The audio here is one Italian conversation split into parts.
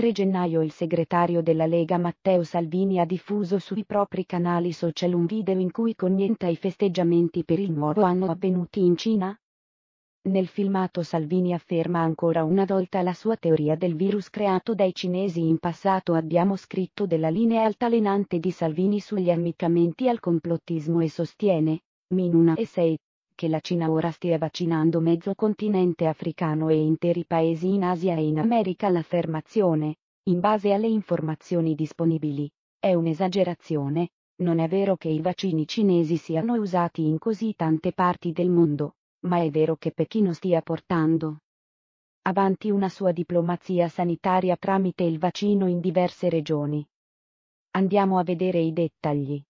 3 gennaio il segretario della Lega Matteo Salvini ha diffuso sui propri canali social un video in cui commenta i festeggiamenti per il nuovo anno avvenuti in Cina. Nel filmato Salvini afferma ancora una volta la sua teoria del virus creato dai cinesi in passato abbiamo scritto della linea altalenante di Salvini sugli ammiccamenti al complottismo e sostiene, Minuna e 6, che la Cina ora stia vaccinando mezzo continente africano e interi paesi in Asia e in America l'affermazione, in base alle informazioni disponibili, è un'esagerazione, non è vero che i vaccini cinesi siano usati in così tante parti del mondo, ma è vero che Pechino stia portando avanti una sua diplomazia sanitaria tramite il vaccino in diverse regioni. Andiamo a vedere i dettagli.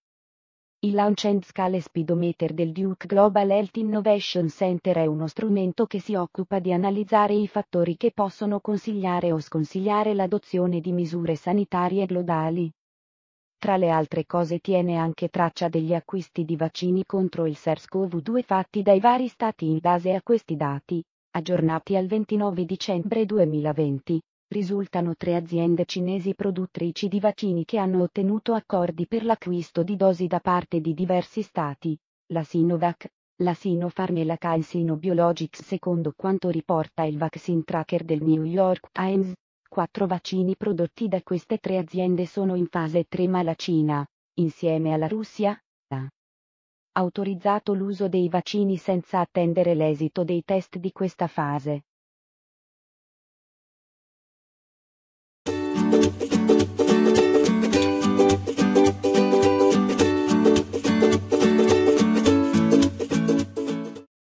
Il Launch and Scale Speedometer del Duke Global Health Innovation Center è uno strumento che si occupa di analizzare i fattori che possono consigliare o sconsigliare l'adozione di misure sanitarie globali. Tra le altre cose tiene anche traccia degli acquisti di vaccini contro il SARS-CoV-2 fatti dai vari stati in base a questi dati, aggiornati al 29 dicembre 2020, risultano tre aziende cinesi produttrici di vaccini che hanno ottenuto accordi per l'acquisto di dosi da parte di diversi stati, la Sinovac, la Sinopharm e la CanSino Biologics secondo quanto riporta il vaccine tracker del New York Times. Quattro vaccini prodotti da queste tre aziende sono in fase 3 ma la Cina, insieme alla Russia, ha autorizzato l'uso dei vaccini senza attendere l'esito dei test di questa fase.